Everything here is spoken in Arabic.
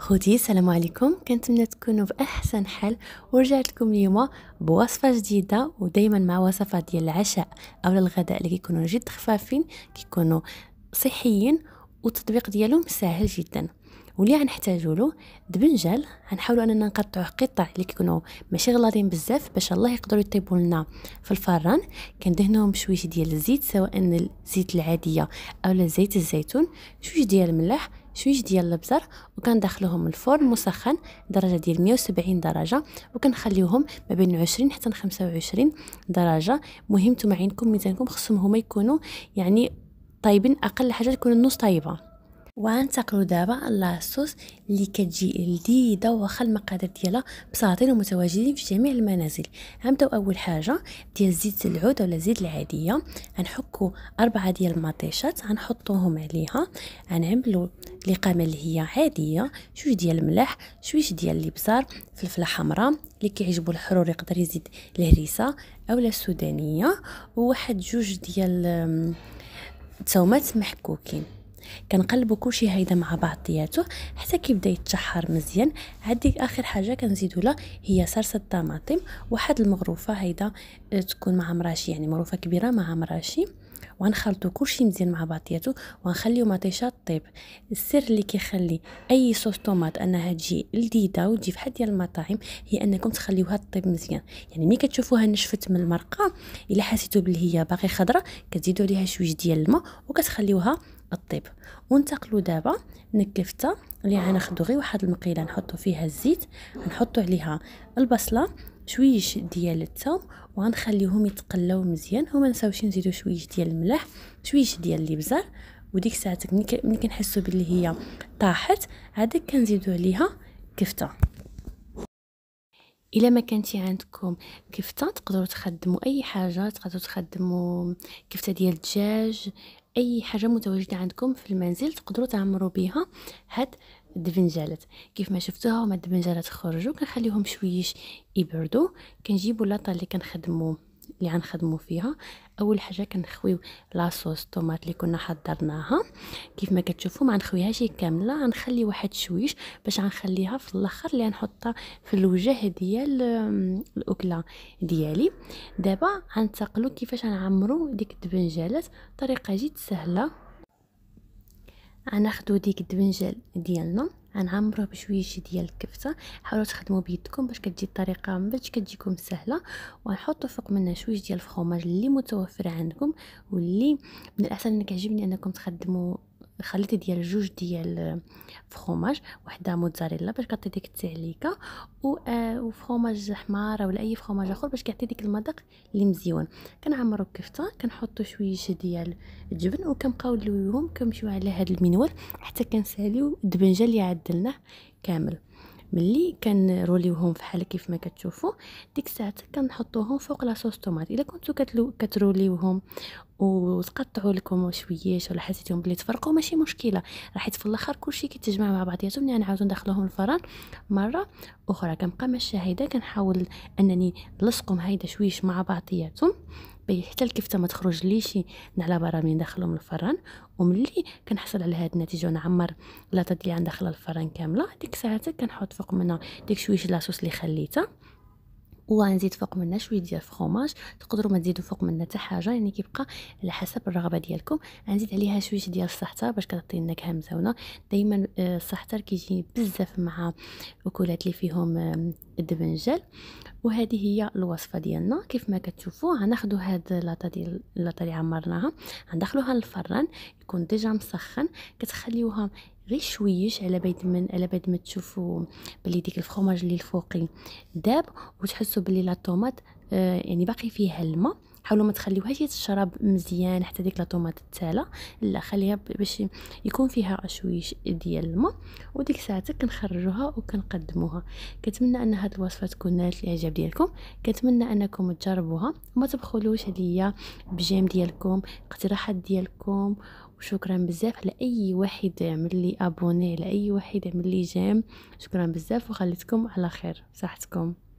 خوتي السلام عليكم كنتمنى تكونوا باحسن حال ورجعت لكم اليوم بوصفه جديده ودائما مع وصفات ديال العشاء او الغداء اللي كيكونوا جد خفافين كيكونوا صحيين والتطبيق ديالهم سهل جدا واللي غنحتاجو له دبنجال غنحاولوا اننا نقطعوه قطع اللي كيكونوا ماشي غلاضين بزاف باش الله يقدروا يطيبوا لنا في الفران كندهنوهم بشويه ديال الزيت سواء الزيت العاديه اولا زيت الزيتون شويه ديال الملح شويه ديال الابزر وكندخلوهم الفرن مسخن درجه ديال 170 درجه وكنخليوهم ما بين 20 حتى 25 درجه مهم معينكم عينكم ميزانكم خصهم هما يكونوا يعني طيبين اقل حاجه تكون النص طايبه وغننتقلو دابا لاصوص اللي كتجي لذيذه وخا المقادير ديالها بساطين ومتواجدين في جميع المنازل غنبداو اول حاجه ديال زيت العود ولا زيت العاديه غنحكو أربعة ديال المطيشات غنحطوهم عليها غنعملو لقامه اللي هي عاديه شويه ديال الملح شويه ديال الابزار فلفله حمراء اللي كيعجبو الحرور يقدر يزيد الهريسه اولا السودانيه وواحد جوج ديال التومات محكوكين كنقلبوا كلشي هيدا مع بعضياته حتى كيبدا يتشحر مزيان هذيك اخر حاجه كنزيدوا لها هي صلصه الطماطم واحد المغروفه هيدا آه، تكون مع مراشي يعني مغروفه كبيره مع مراشي وغنخلطوا كلشي مزيان مع بعضياته وغنخليو مطيشه طيب السر اللي كيخلي اي صوص طوماط انها تجي لذيذه وتجي فحال ديال المطاعم هي انكم تخليوها طيب مزيان يعني ملي كتشوفوها نشفت من المرقه الا حسيتوا بلي هي باقي خضره كتزيدوا عليها شويه ديال الماء وكتخليوها الطيب وننتقلوا دابا من الكفته اللي غناخذوا غير واحد المقيله نحطوا فيها الزيت نحطوا عليها البصله شويش ديال الثوم وغنخليهم يتقلاو مزيان وما نساوش نزيدو شويش ديال الملح شويش ديال الابزار وديك الساعه ملي كنحسوا باللي هي طاحت عاد كنزيدو عليها كفته الا ما كانتي عندكم كفته تقدروا تخدموا اي حاجه تقدروا تخدموا كفته ديال الدجاج اي حاجه متواجده عندكم في المنزل تقدروا تعمروا بها هاد الدفنجالات كيف ما شفتوها هما الدفنجالات خرجوا كنخليهم شويش يبردوا كنجيبوا لاطا اللي كنخدموا اللي غنخدموا فيها اول حاجه كنخويو لاصوص طوماط اللي كنا حضرناها كيف ما كتشوفوا ما غنخويهاش كامله غنخلي واحد شويش باش غنخليها في الاخر اللي غنحطها في الوجه ديال الاكله ديالي دابا غنتقلوا كيفاش غنعمروا ديك الدبنجالات طريقه جد سهله غناخذوا ديك الدبنجال ديالنا غنعمروه بشويه ديال الكفته حاولوا تخدموا بيدكم باش كتجي الطريقه من بعد كتجيكم سهله ونحطوا فوق منها شويه ديال الفرماج اللي متوفر عندكم واللي من الاحسن انك عجبني انكم تخدموا خليت ديال جوج ديال فخوماج وحده موتزاريلا باش كتعطي ديك التعليكه و آه وفخوماج حمار ولا اي فخوماج اخر باش كيعطي ديك المذاق اللي مزيون كنعمرو الكفته كنحطو شويه ديال الجبن وكنبقاو نلويوهم كنمشيو على هذا المنوال حتى كنساليو الدبنجه اللي عدلناه كامل ملي كنروليوهم فحال كيف ما كتشوفوا ديك الساعه كنحطوهم فوق لاصوص طوماط الا كنتو كتلو كتروليوهم وتقطعوا لكم شويش ولا حسيتيهم بلي تفرقوا ماشي مشكله راح حيت في الاخر كلشي كيتجمع مع بعضياته ملي غنعاودو ندخلوهم الفران مره اخرى كنبقى مشاهده كنحاول انني نلصقهم هيدا شويش مع بعضياتهم كتبيه حتى الكفته ما تخرج لي شي من على برا من داخلهم الفران وملي كنحصل على هاد النتيجه ونعمر لاطه ديالي عند داخل الفران كامله ديك ساعتك كنحط فوق منها ديك شويش لاصوص اللي خليتها وغنزيد فوق منها شويه ديال فخوماج تقدروا ما تزيدوا فوق منها حتى حاجه يعني كيبقى على حسب الرغبه ديالكم غنزيد عليها شويه ديال السحتر باش كتعطي النكهه مزونه دائما آه، الصحتر كيجي بزاف مع الاكلات اللي فيهم آه، الدبنجل وهذه هي الوصفه ديالنا كيف ما كتشوفوا غناخذوا هاد لاطا ديال اللاطا اللي عمرناها غندخلوها للفران يكون ديجا مسخن كتخليوها غير شويش على بيد من على بيد ما تشوفوا بلي ديك الفخوماج اللي الفوقي داب وتحسوا بلي لا طوماط آه يعني باقي فيها الماء حاولوا ما تخليوهاش تشرب مزيان حتى ديك لا طوماط التاله لا خليها باش يكون فيها شويش ديال الماء وديك ساعتك كنخرجوها وكنقدموها كنتمنى ان هاد الوصفه تكون نالت الاعجاب ديالكم كنتمنى انكم تجربوها وما تبخلوش عليا بجيم ديالكم اقتراحات ديالكم شكرا بزاف على اي واحد عمل لي ابوني على اي واحد عمل لي جيم شكرا بزاف وخليتكم على خير صحتكم